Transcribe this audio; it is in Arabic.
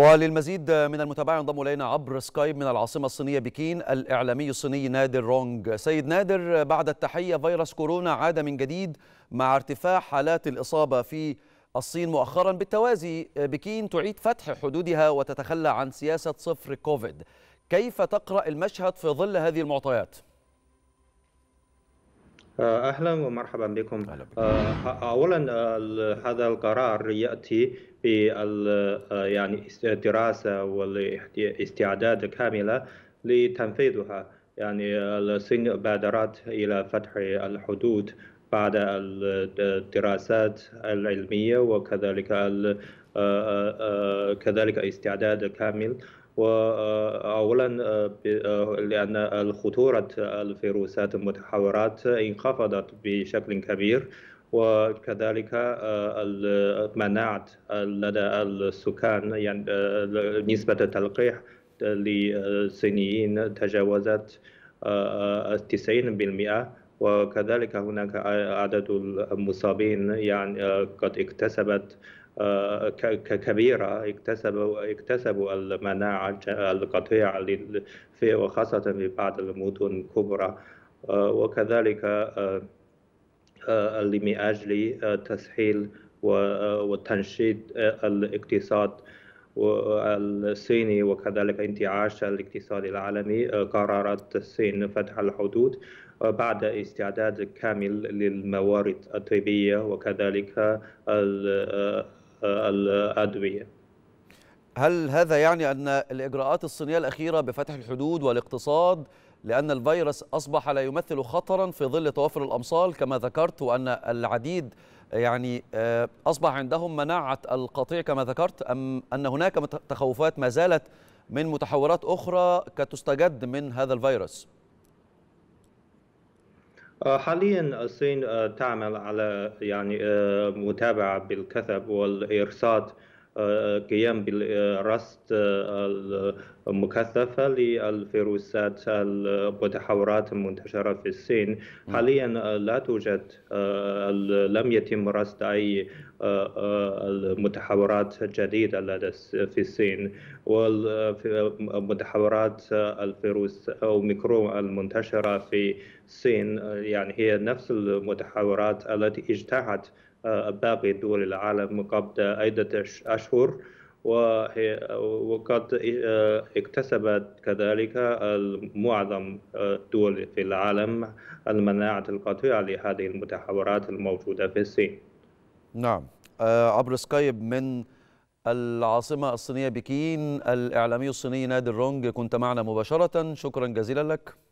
وللمزيد من المتابعة ينضم إلينا عبر سكايب من العاصمة الصينية بكين الإعلامي الصيني نادر رونج سيد نادر بعد التحية فيروس كورونا عاد من جديد مع ارتفاع حالات الإصابة في الصين مؤخرا بالتوازي بكين تعيد فتح حدودها وتتخلى عن سياسة صفر كوفيد كيف تقرأ المشهد في ظل هذه المعطيات؟ اهلا ومرحبا بكم آه، اولا آه، هذا القرار ياتي آه، يعني دراسه والاستعداد كامله لتنفيذها يعني الصين بادرت الى فتح الحدود بعد الدراسات العلمية وكذلك آه، آه، كذلك استعداد كامل وأولا آه، لأن خطورة الفيروسات المتحورات انخفضت بشكل كبير وكذلك المناعة لدى السكان يعني نسبة التلقيح للصينيين تجاوزت 90% وكذلك هناك عدد المصابين يعني آه، قد اكتسبت آه، كبيرة اكتسبوا اكتسبوا المناعة القطيعة في وخاصة في بعض المدن الكبرى آه، وكذلك لأجل تسهيل وتنشيط الاقتصاد والصيني وكذلك انتعاش الاقتصاد العالمي آه، قررت الصين فتح الحدود آه، بعد استعداد كامل للموارد الطبية وكذلك آه، الأدوية هل هذا يعني أن الإجراءات الصينية الأخيرة بفتح الحدود والاقتصاد لأن الفيروس أصبح لا يمثل خطرا في ظل توافر الأمصال كما ذكرت وأن العديد يعني آه، أصبح عندهم مناعة القطيع كما ذكرت أم أن هناك تخوفات ما زالت من متحورات أخرى كتستجد من هذا الفيروس؟ آه، حاليا الصين آه، تعمل على يعني متابعه بالكثب والارصاد قيام برصد مكثفة للفيروسات المتحورات المنتشرة في الصين نعم. حاليا لا توجد لم يتم رصد أي المتحورات الجديدة لدى في الصين والمتحورات الفيروس أو ميكرو المنتشرة في الصين يعني هي نفس المتحورات التي اجتاحت باقي دول العالم قبل عدة أشهر وقد آه، اكتسبت كذلك معظم الدول آه، في العالم المناعة القطيعة لهذه المتحورات الموجودة في الصين نعم آه، عبر سكايب من العاصمة الصينية بكين الإعلامي الصيني نادر رونج كنت معنا مباشرة شكرا جزيلا لك